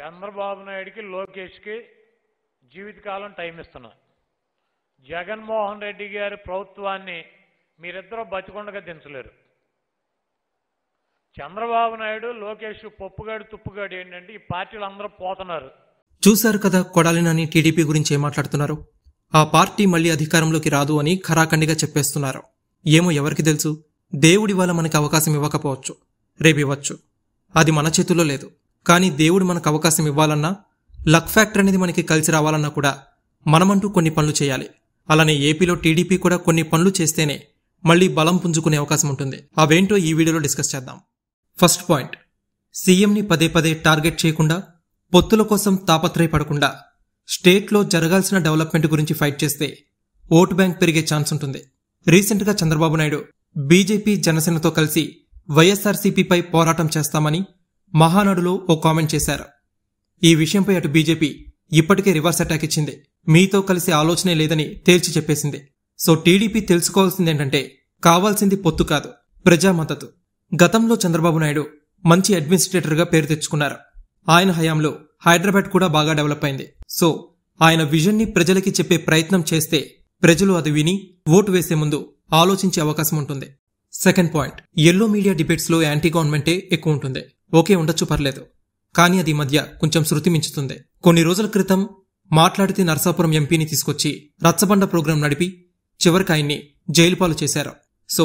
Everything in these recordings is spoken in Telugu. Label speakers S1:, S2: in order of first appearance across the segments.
S1: చంద్రబాబు నాయుడికి లోకేష్కి జీవితకాలం టైం ఇస్తున్నా జగన్మోహన్ రెడ్డి గారి ప్రభుత్వాన్ని మీరిద్దరూ బతికొండగా దించలేరు చంద్రబాబు నాయుడు లోకేష్ పప్పుగాడు తుప్పుగాడు ఏంటంటే ఈ పార్టీలు అందరూ పోతున్నారు చూశారు కదా కొడాలినని టీడీపీ గురించి ఏమాట్లాడుతున్నారు మాట్లాడుతున్నారు ఆ పార్టీ మళ్లీ అధికారంలోకి రాదు అని ఖరాఖండిగా చెప్పేస్తున్నారు ఏమో ఎవరికి తెలుసు దేవుడి వల్ల మనకి అవకాశం ఇవ్వకపోవచ్చు రేపు ఇవ్వచ్చు అది మన చేతుల్లో లేదు కానీ దేవుడు మనకు అవకాశం ఇవ్వాలన్నా లక్ ఫ్యాక్టర్ అనేది మనకి కలిసి రావాలన్నా కూడా మనమంటూ కొన్ని పనులు చేయాలి అలానే ఏపీలో టీడీపీ కూడా కొన్ని పనులు చేస్తేనే మళ్ళీ బలం పుంజుకునే అవకాశం ఉంటుంది అవేంటో ఈ వీడియోలో డిస్కస్ చేద్దాం ఫస్ట్ పాయింట్ సీఎంని పదే పదే టార్గెట్ చేయకుండా పొత్తుల కోసం తాపత్రయపడకుండా స్టేట్లో జరగాల్సిన డెవలప్మెంట్ గురించి ఫైట్ చేస్తే ఓటు బ్యాంక్ పెరిగే ఛాన్స్ ఉంటుంది రీసెంట్గా చంద్రబాబు నాయుడు బీజేపీ జనసేనతో కలిసి వైఎస్ఆర్సీపీపై పోరాటం చేస్తామని మహానాడులో ఓ కామెంట్ చేశారు ఈ విషయంపై అటు బీజేపీ ఇప్పటికే రివర్స్ అటాక్ ఇచ్చింది మీతో కలిసి ఆలోచనే లేదని తేల్చి చెప్పేసింది సో టీడీపీ తెలుసుకోవాల్సిందేంటంటే కావాల్సింది పొత్తు కాదు ప్రజా మద్దతు గతంలో చంద్రబాబు నాయుడు మంచి అడ్మినిస్ట్రేటర్గా పేరు తెచ్చుకున్నారు ఆయన హయాంలో హైదరాబాద్ కూడా బాగా డెవలప్ అయింది సో ఆయన విజన్ని ప్రజలకి చెప్పే ప్రయత్నం చేస్తే ప్రజలు అది విని ఓటు వేసే ముందు ఆలోచించే అవకాశం ఉంటుంది సెకండ్ పాయింట్ ఎల్లో మీడియా డిబేట్స్లో యాంటీ గవర్నమెంటే ఎక్కువ ఉంటుంది ఓకే ఉండొచ్చు పర్లేదు కానీ అది మధ్య కొంచెం శృతి మించుతుంది కొన్ని రోజుల క్రితం మాట్లాడితే నరసాపురం ఎంపీని తీసుకొచ్చి రచ్చబండ ప్రోగ్రాం నడిపి చివరికి ఆయన్ని జైలుపాలు చేశారు సో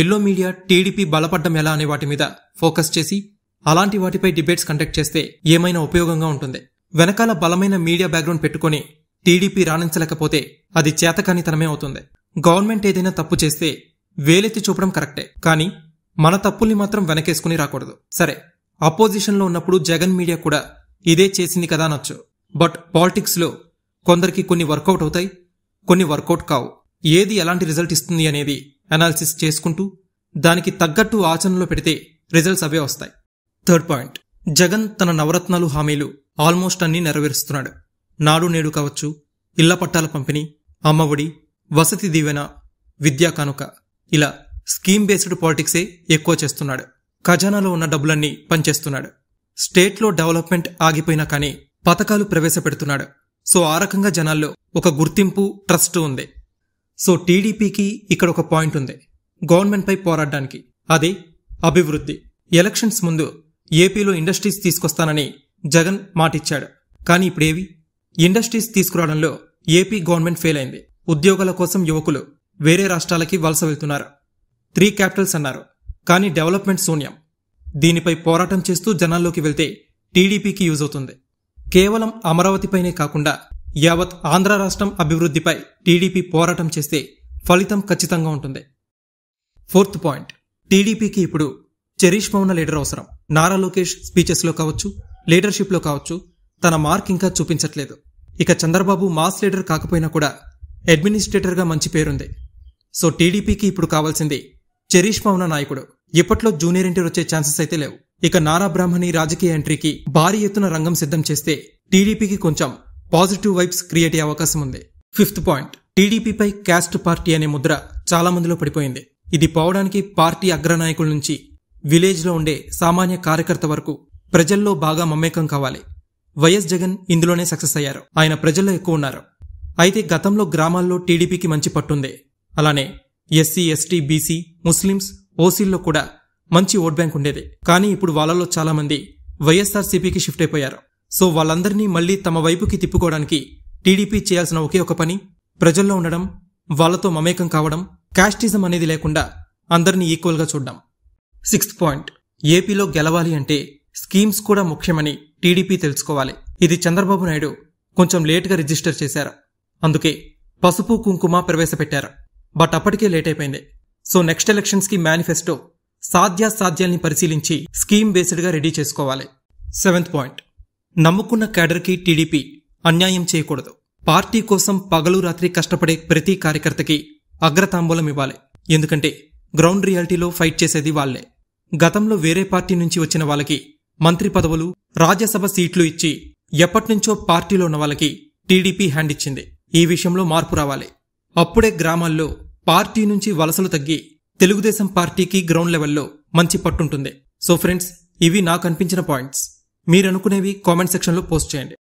S1: ఎల్లో మీడియా టీడీపీ బలపడ్డం ఎలా అనే వాటి మీద ఫోకస్ చేసి అలాంటి వాటిపై డిబేట్స్ కండక్ట్ చేస్తే ఏమైనా ఉపయోగంగా ఉంటుంది వెనకాల బలమైన మీడియా బ్యాక్గ్రౌండ్ పెట్టుకుని టీడీపీ రాణించలేకపోతే అది చేతకానితనమే అవుతుంది గవర్నమెంట్ ఏదైనా తప్పు చేస్తే వేలెత్తి చూపడం కరెక్టే కానీ మన తప్పుల్ని మాత్రం వెనకేసుకుని రాకూడదు సరే అపోజిషన్లో ఉన్నప్పుడు జగన్ మీడియా కూడా ఇదే చేసింది కదా అనొచ్చు బట్ పాలిటిక్స్లో కొందరికి కొన్ని వర్కౌట్ అవుతాయి కొన్ని వర్కౌట్ కావు ఏది ఎలాంటి రిజల్ట్ ఇస్తుంది అనేది అనాలిసిస్ చేసుకుంటూ దానికి తగ్గట్టు ఆచరణలో పెడితే రిజల్ట్స్ అవే వస్తాయి థర్డ్ పాయింట్ జగన్ తన నవరత్నాలు హామీలు ఆల్మోస్ట్ అన్ని నెరవేరుస్తున్నాడు నాడు నేడు కావచ్చు ఇళ్ల పట్టాల పంపిణీ అమ్మఒడి వసతి దీవెన విద్యా కానుక ఇలా స్కీమ్ బేస్డ్ పాలిటిక్సే ఎక్కువ చేస్తున్నాడు ఖజానాలో ఉన్న డబ్బులన్నీ పనిచేస్తున్నాడు స్టేట్లో డెవలప్మెంట్ ఆగిపోయినా కానీ పథకాలు ప్రవేశపెడుతున్నాడు సో ఆ రకంగా జనాల్లో ఒక గుర్తింపు ట్రస్ట్ ఉంది సో టీడీపీకి ఇక్కడ ఒక పాయింట్ ఉంది గవర్నమెంట్పై పోరాడడానికి అది అభివృద్ధి ఎలక్షన్స్ ముందు ఏపీలో ఇండస్ట్రీస్ తీసుకొస్తానని జగన్ మాటిచ్చాడు కానీ ఇప్పుడేవి ఇండస్ట్రీస్ తీసుకురావడంలో ఏపీ గవర్నమెంట్ ఫెయిల్ అయింది ఉద్యోగాల కోసం యువకులు వేరే రాష్ట్రాలకి వలస వెళ్తున్నారు త్రీ క్యాపిటల్స్ అన్నారు కానీ డెవలప్మెంట్ శూన్యం దీనిపై పోరాటం చేస్తూ జనాల్లోకి వెళ్తే టీడీపీకి యూజ్ అవుతుంది కేవలం అమరావతిపైనే కాకుండా యావత్ ఆంధ్ర రాష్ట్రం అభివృద్ధిపై టీడీపీ పోరాటం చేస్తే ఫలితం ఖచ్చితంగా ఉంటుంది ఫోర్త్ పాయింట్ టీడీపీకి ఇప్పుడు చెరీష్ ఉన్న లీడర్ అవసరం నారా లోకేష్ స్పీచెస్లో కావచ్చు లీడర్షిప్లో కావచ్చు తన మార్క్ ఇంకా చూపించట్లేదు ఇక చంద్రబాబు మాస్ లీడర్ కాకపోయినా కూడా అడ్మినిస్ట్రేటర్గా మంచి పేరుంది సో టీడీపీకి ఇప్పుడు కావాల్సింది చెరీష్ ఉన్న నాయకుడు ఇప్పట్లో జూనియర్ ఎన్టీఆర్ వచ్చే ఛాన్సెస్ అయితే లేవు ఇక నారా బ్రాహ్మణి రాజకీయ ఎంట్రీకి భారీ ఎత్తున రంగం సిద్ధం చేస్తే టీడీపీకి కొంచెం పాజిటివ్ వైబ్స్ క్రియేట్ అయ్యే అవకాశం ఉంది ఫిఫ్త్ పాయింట్ టీడీపీపై క్యాస్ట్ పార్టీ అనే ముద్ర చాలా మందిలో పడిపోయింది ఇది పోవడానికి పార్టీ అగ్రనాయకుల నుంచి విలేజ్లో ఉండే సామాన్య కార్యకర్త వరకు ప్రజల్లో బాగా మమ్మేకం కావాలి వైఎస్ జగన్ ఇందులోనే సక్సెస్ అయ్యారు ఆయన ప్రజల్లో ఎక్కువ ఉన్నారు అయితే గతంలో గ్రామాల్లో టీడీపీకి మంచి పట్టుంది అలానే ఎస్సీ ఎస్టీ బీసీ ముస్లిమ్స్ ఓసీల్లో కూడా మంచి ఓట్ బ్యాంక్ ఉండేది కానీ ఇప్పుడు వాళ్ళలో చాలామంది వైఎస్ఆర్సీపీకి షిఫ్ట్ అయిపోయారు సో వాళ్ళందరినీ మళ్లీ తమ వైపుకి తిప్పుకోవడానికి టీడీపీ చేయాల్సిన ఒకే ఒక పని ప్రజల్లో ఉండడం వాళ్లతో మమేకం కావడం క్యాస్టిజం అనేది లేకుండా అందరినీ ఈక్వల్గా చూడడం సిక్స్త్ పాయింట్ ఏపీలో గెలవాలి అంటే స్కీమ్స్ కూడా ముఖ్యమని టీడీపీ తెలుసుకోవాలి ఇది చంద్రబాబు నాయుడు కొంచెం లేటుగా రిజిస్టర్ చేశారు అందుకే పసుపు కుంకుమ ప్రవేశపెట్టారు బట్ అప్పటికే లేట్ అయిపోయింది సో నెక్స్ట్ ఎలక్షన్స్కి మేనిఫెస్టో సాధ్యాసాధ్యాల్ని పరిశీలించి స్కీమ్ బేస్డ్గా రెడీ చేసుకోవాలి సెవెంత్ పాయింట్ నమ్ముకున్న కేడర్కి టీడీపీ అన్యాయం చేయకూడదు పార్టీ కోసం పగలు రాత్రి కష్టపడే ప్రతి కార్యకర్తకి అగ్రతాంబూలం ఇవ్వాలి ఎందుకంటే గ్రౌండ్ రియాలిటీలో ఫైట్ చేసేది వాళ్లే గతంలో వేరే పార్టీ నుంచి వచ్చిన వాళ్ళకి మంత్రి పదవులు రాజ్యసభ సీట్లు ఇచ్చి ఎప్పటినుంచో పార్టీలో ఉన్న వాళ్ళకి టీడీపీ హ్యాండ్ ఇచ్చింది ఈ విషయంలో మార్పు రావాలి అప్పుడే గ్రామాల్లో పార్టీ నుంచి వలసలు తగ్గి తెలుగుదేశం పార్టీకి గ్రౌండ్ లెవెల్లో మంచి పట్టుంటుంది సో ఫ్రెండ్స్ ఇవి నాకు అనిపించిన పాయింట్స్ మీరనుకునేవి కామెంట్ సెక్షన్లో పోస్ట్ చేయండి